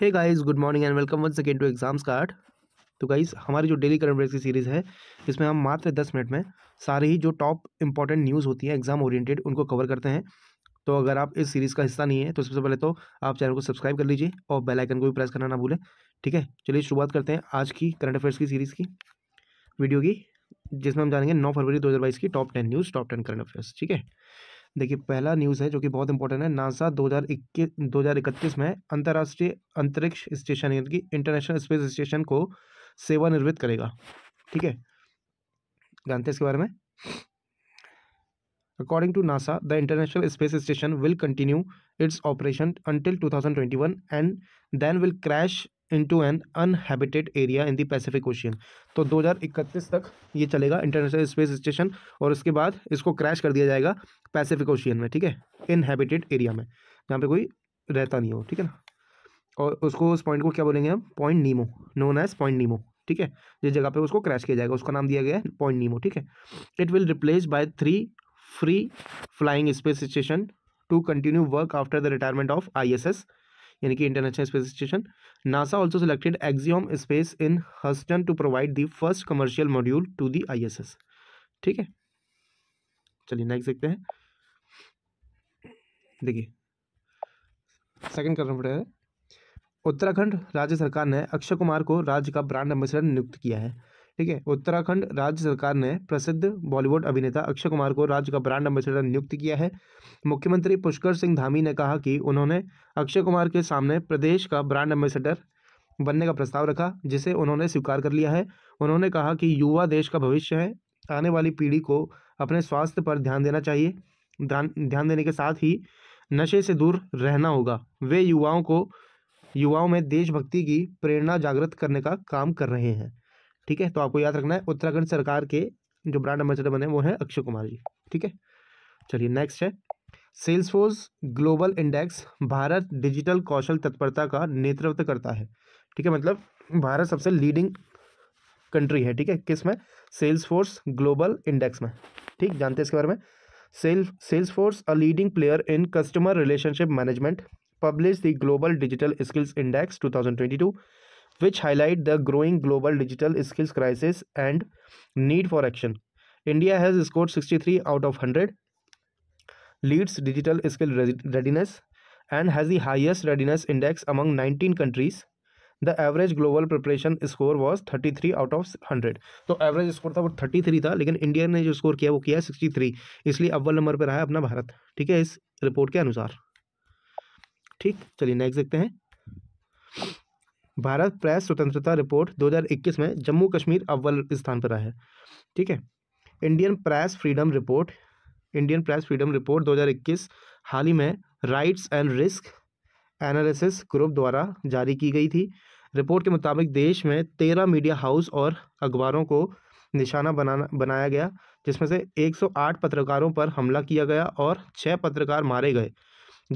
Hey guys good morning and welcome one second to exams card तो guys हमारी जो daily current affairs की series है इसमें हम मात्र दस मिनट में सारे ही जो टॉप इंपॉर्टेंट न्यूज़ होती है एग्जाम ओरिएंटेड उनको कवर करते हैं तो अगर आप इस सीरीज़ का हिस्सा नहीं है तो सबसे पहले तो आप चैनल को सब्सक्राइब कर लीजिए और बेल आइकन को भी प्रेस करना ना भूलें ठीक है चलिए शुरुआत करते हैं आज की करंट अफेयर्स की सीरीज़ की वीडियो की जिसमें हम जानेंगे नौ फरवरी दो की top ten news top ten current affairs ठीक है देखिए पहला न्यूज़ है जो कि बहुत इंपॉर्टेंट है नासा हजार इकतीस में अंतर्राष्ट्रीय अंतरिक्ष स्टेशन यानी कि इंटरनेशनल स्पेस स्टेशन को सेवानिर्वृत करेगा ठीक है जानते हैं इसके बारे में according to NASA the international space station will continue its operation until two and then will crash into an uninhabited area in the Pacific Ocean तो 2031 तक ये चलेगा इंटरनेशनल स्पेस स्टेशन और उसके बाद इसको क्रैश कर दिया जाएगा पैसिफिक ओशियन में ठीक है इनहेबिटेड एरिया में जहाँ पे कोई रहता नहीं हो ठीक है ना और उसको उस पॉइंट को क्या बोलेंगे हम Point Nemo known as Point Nemo ठीक है जिस जगह पे उसको क्रैश किया जाएगा उसका नाम दिया गया है पॉइंट नीमो ठीक है it will replace by three free flying space station to continue work after the retirement of I S S यानी कि international space station NASA also selected Axiom Space in Houston to provide the first commercial module to the I ठीक है चलिए next देखते हैं देखिए second करना पड़ेगा उत्तराखंड राज्य सरकार ने अक्षय कुमार को राज्य का ब्रांड एम्बेसडर नियुक्त किया है ठीक है उत्तराखंड राज्य सरकार ने प्रसिद्ध बॉलीवुड अभिनेता अक्षय कुमार को राज्य का ब्रांड एम्बेसडर नियुक्त किया है मुख्यमंत्री पुष्कर सिंह धामी ने कहा कि उन्होंने अक्षय कुमार के सामने प्रदेश का ब्रांड एम्बेसडर बनने का प्रस्ताव रखा जिसे उन्होंने स्वीकार कर लिया है उन्होंने कहा कि युवा देश का भविष्य है आने वाली पीढ़ी को अपने स्वास्थ्य पर ध्यान देना चाहिए ध्यान देने के साथ ही नशे से दूर रहना होगा वे युवाओं को युवाओं में देशभक्ति की प्रेरणा जागृत करने का काम कर रहे हैं ठीक है तो आपको याद रखना है उत्तराखंड सरकार के जो ब्रांड एम्बेसडर बने वो है अक्षय कुमार जी ठीक है चलिए नेक्स्ट है Salesforce global index Bharat digital कौशल तत्परता का नेतृत्व करता है ठीक है मतलब भारत सबसे लीडिंग कंट्री है ठीक है किस में सेल्स फोर्स ग्लोबल इंडेक्स में ठीक जानते हैं इसके बारे में sell Salesforce a leading player in customer relationship management publish the global digital skills index to which highlight the growing global digital skills crisis and need for action. India has scored 63 out of 100, leads digital skill readiness, and has the highest readiness index among 19 countries. The average global preparation score was thirty three out of hundred तो average score था वो thirty three था लेकिन India ने जो score किया वो किया सिक्सटी थ्री इसलिए अव्वल नंबर पर रहा है अपना भारत ठीक है इस रिपोर्ट के अनुसार ठीक चलिए नेक्स्ट देखते हैं भारत प्रेस स्वतंत्रता रिपोर्ट 2021 में जम्मू कश्मीर अव्वल स्थान पर रहा है ठीक है Indian press freedom report Indian press freedom report 2021 हाल ही में rights and risk analysis group द्वारा जारी की गई थी रिपोर्ट के मुताबिक देश में तेरह मीडिया हाउस और अखबारों को निशाना बनाना बनाया गया जिसमें से 108 पत्रकारों पर हमला किया गया और छः पत्रकार मारे गए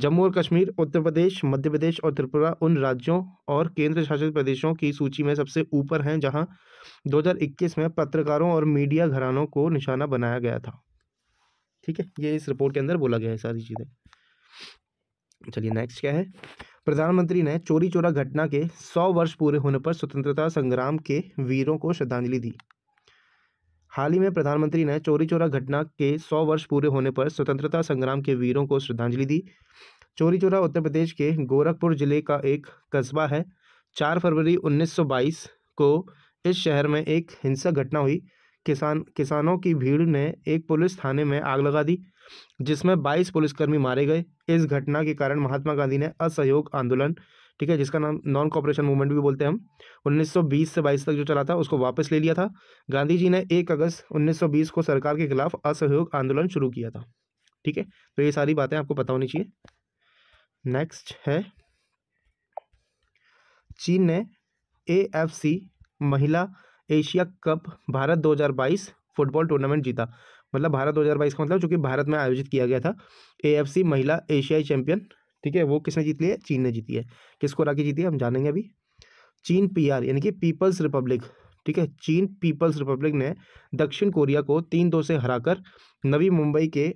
जम्मू और कश्मीर उत्तर प्रदेश मध्य प्रदेश और त्रिपुरा उन राज्यों और केंद्र शासित प्रदेशों की सूची में सबसे ऊपर हैं जहां 2021 में पत्रकारों और मीडिया घरानों को निशाना बनाया गया था ठीक है ये इस रिपोर्ट के अंदर बोला गया है सारी चीज़ें चलिए नेक्स्ट क्या है प्रधानमंत्री ने चोरी चोरा घटना के सौ वर्ष पूरे होने पर स्वतंत्रता संग्राम के वीरों को श्रद्धांजलि दी हाल ही में प्रधानमंत्री ने चोरी चोरा घटना के सौ वर्ष पूरे होने पर स्वतंत्रता संग्राम के वीरों को श्रद्धांजलि दी चोरी चोरा उत्तर प्रदेश के गोरखपुर जिले का एक कस्बा है चार फरवरी 1922 को इस शहर में एक हिंसक घटना हुई किसान किसानों की भीड़ ने एक पुलिस थाने में आग लगा दी जिसमें 22 पुलिसकर्मी मारे गए इस घटना के कारण महात्मा गांधी ने असहयोग आंदोलन ठीक है जिसका नाम नॉन कॉपरेशन मूवमेंट भी बोलते हैं हम उन्नीस से बाईस तक जो चला था उसको वापस ले लिया था गांधी जी ने एक अगस्त उन्नीस को सरकार के खिलाफ असहयोग आंदोलन शुरू किया था ठीक है तो ये सारी बातें आपको पता होनी चाहिए नेक्स्ट है चीन ने ए महिला Asia Cup Bharat 2022 football tournament जीता मतलब भारत 2022 का मतलब चूँकि भारत में आयोजित किया गया था ए महिला एशियाई चैंपियन ठीक है वो किसने जीत लिया चीन ने जीती है किसको हरा के जीती है हम जानेंगे अभी चीन पीआर यानी कि पीपल्स रिपब्लिक ठीक है चीन पीपल्स रिपब्लिक ने दक्षिण कोरिया को तीन दो से हराकर नवी मुंबई के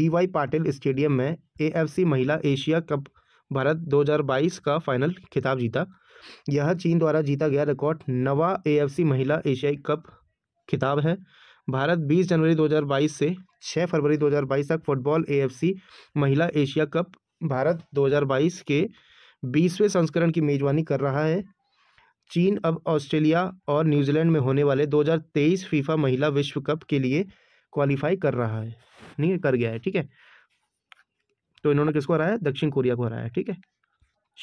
डीवाई पाटिल स्टेडियम में एएफसी महिला एशिया कप भारत 2022 का फाइनल खिताब जीता यह चीन द्वारा जीता गया रिकॉर्ड नवा एएफसी महिला एशियाई कप खिताब है भारत 20 जनवरी 2022 से 6 फरवरी 2022 तक फुटबॉल एएफसी महिला एशिया कप भारत 2022 के बीसवें संस्करण की मेजबानी कर रहा है चीन अब ऑस्ट्रेलिया और न्यूजीलैंड में होने वाले 2023 फीफा महिला विश्व कप के लिए क्वालिफाई कर रहा है नहीं कर गया है ठीक है तो इन्होंने किसको हराया दक्षिण कोरिया को हराया ठीक है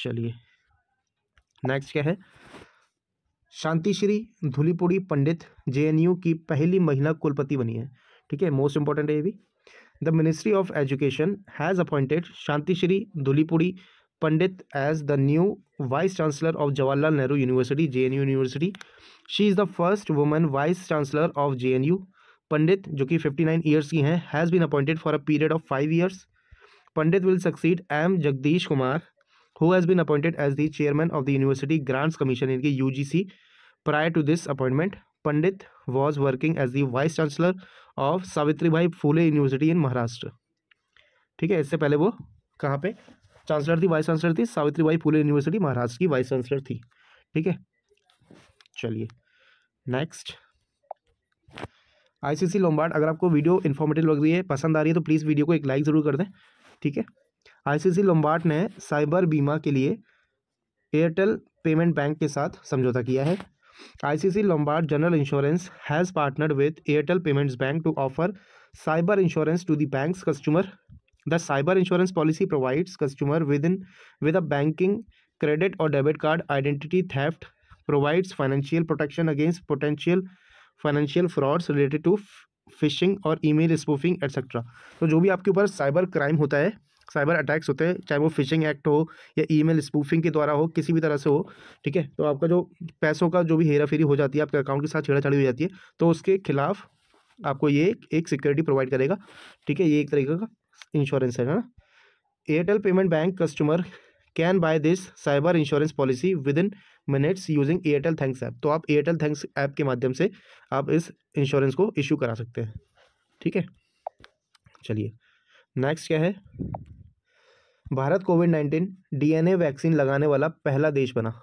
चलिए नेक्स्ट क्या है शांति श्री धुलीपुड़ी पंडित जेएनयू की पहली महिला कुलपति बनी है ठीक है मोस्ट इंपॉर्टेंट है ये भी the Ministry of Education has appointed Shantishree Dhulipudi Pandit as the new vice chancellor of Jawaharlal Nehru University J university she is the first women vice chancellor of J Pandit जो कि फिफ्टी नाइन ईयर्स की हैं has been appointed for a period of five years Pandit will succeed M Jagadesh Kumar who has been appointed as the chairman of the University Grants Commission इनकी you ji C prior to this appointment Pandit was working as the chancellor of Savitribai Phule University in Maharashtra ठीक है इससे पहले वो कहाँ पे chancellor थी vice chancellor थी सावित्रीबाई फूले यूनिवर्सिटी महाराष्ट्र की वाइस चांसलर थी ठीक है चलिए नेक्स्ट आईसीसी लोमबार्ड अगर आपको वीडियो इन्फॉर्मेटिव लग रही है पसंद आ रही है तो प्लीज़ वीडियो को एक लाइक ज़रूर कर दें ठीक है आईसीसी लोमबार्ड ने साइबर बीमा के लिए एयरटेल पेमेंट बैंक के साथ समझौता किया है ICC Lombard general insurance has partner with Airtel payments bank to offer cyber insurance to the banks customer the cyber insurance policy provides customer with in with a banking credit और debit card identity theft provides financial protection against potential financial frauds related to phishing और ई mail spoofing etcetera तो जो भी आपके ऊपर cyber crime होता है cyber attacks होते हैं चाहे वो फिशिंग एक्ट हो या ईमेल स्पूफिंग के द्वारा हो किसी भी तरह से हो ठीक है तो आपका जो पैसों का जो भी हेरा फेरी हो जाती है आपके अकाउंट के साथ छेड़ाछाड़ी हो जाती है तो उसके खिलाफ आपको ये एक सिक्योरिटी प्रोवाइड करेगा ठीक है ये एक तरीके का इंश्योरेंस है ना Airtel payment bank customer can buy this cyber insurance policy within minutes using Airtel thanks app तो आप एयरटेल थैंक्स ऐप के माध्यम से आप इस इंश्योरेंस को इशू करा सकते हैं ठीक है चलिए नेक्स्ट क्या है Bharat COVID nineteen DNA vaccine लगाने वाला पहला देश बना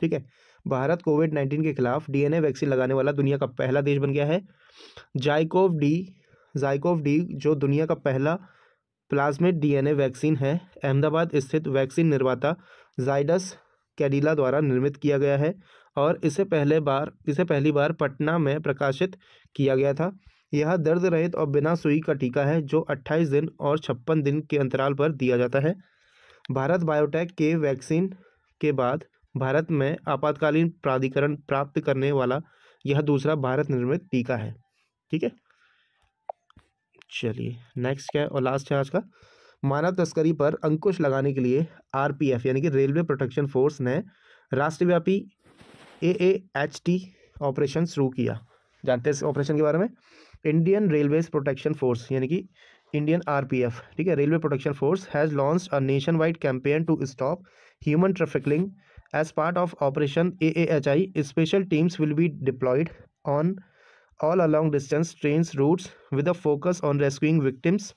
ठीक है भारत कोविड नाइन्टीन के खिलाफ डीएनए वैक्सीन लगाने वाला दुनिया का पहला देश बन गया है जाइकोव डी जाइकोव डी जो दुनिया का पहला प्लाज्मिड डीएनए वैक्सीन है अहमदाबाद स्थित वैक्सीन निर्माता जाइडस कैडिला द्वारा निर्मित किया गया है और इसे पहले बार इसे पहली बार पटना में प्रकाशित किया गया था यह दर्द रहित और बिना सुई का टीका है जो 28 दिन और छप्पन दिन के अंतराल पर दिया जाता है भारत बायोटेक के वैक्सीन के बाद भारत में आपातकालीन प्राधिकरण प्राप्त करने वाला यह दूसरा भारत निर्मित टीका है ठीक है चलिए नेक्स्ट क्या है और लास्ट है आज का मानव तस्करी पर अंकुश लगाने के लिए आरपीएफ यानी कि रेलवे प्रोटेक्शन फोर्स ने राष्ट्रव्यापी ए एच टी ऑपरेशन शुरू किया जानते हैं इस ऑपरेशन के बारे में इंडियन रेलवेज प्रोटेक्शन फोर्स यानी कि इंडियन आरपीएफ ठीक है railway protection force has launch a nationwide campaign to stop human trafficking as part of operation A A H I special teams will be deployed on all along distance trains routes with a focus on rescuing victims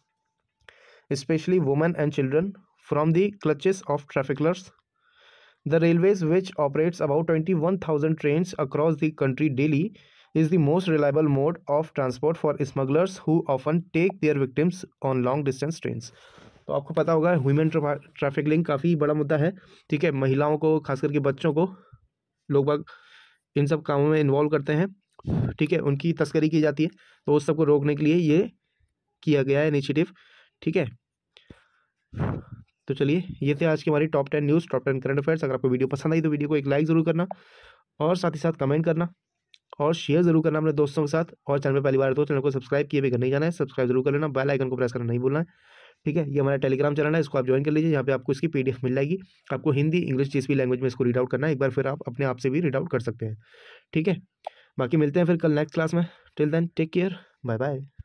especially women and children from the clutches of traffickers the railways which operates about 21000 trains across the country daily is the most reliable mode of transport for smugglers who often take their victims on long distance trains तो आपको पता होगा human link काफ़ी बड़ा मुद्दा है ठीक है महिलाओं को खास करके बच्चों को लोग बाग इन सब कामों में इन्वॉल्व करते हैं ठीक है उनकी तस्करी की जाती है तो उस सबको रोकने के लिए ये किया गया है इनिशिएटिव ठीक है तो चलिए ये थे आज की हमारी top ten news top ten current affairs अगर आपको वीडियो पसंद आई तो वीडियो को एक लाइक ज़रूर करना और साथ ही साथ कमेंट करना और शेयर जरूर करना अपने दोस्तों के साथ और चैनल पर पहली बार तो चैनल को सब्सक्राइब किए भी नहीं जाना है सब्सक्राइब जरूर कर लेना बेल आइकन को प्रेस करना नहीं भूलना है ठीक है ये हमारा टेलीग्राम चैनल है इसको आप ज्वाइन कर लीजिए यहाँ पे आपको इसकी पीडीएफ मिल जाएगी आपको हिंदी इंग्लिश जिस भी लैंग्वेज में इसको रीड आउट करना है एक बार फिर आप अपने आप से भी रीड आउट कर सकते हैं ठीक है बाकी मिलते हैं फिर कल नेक्स्ट क्लास में till then take care bye bye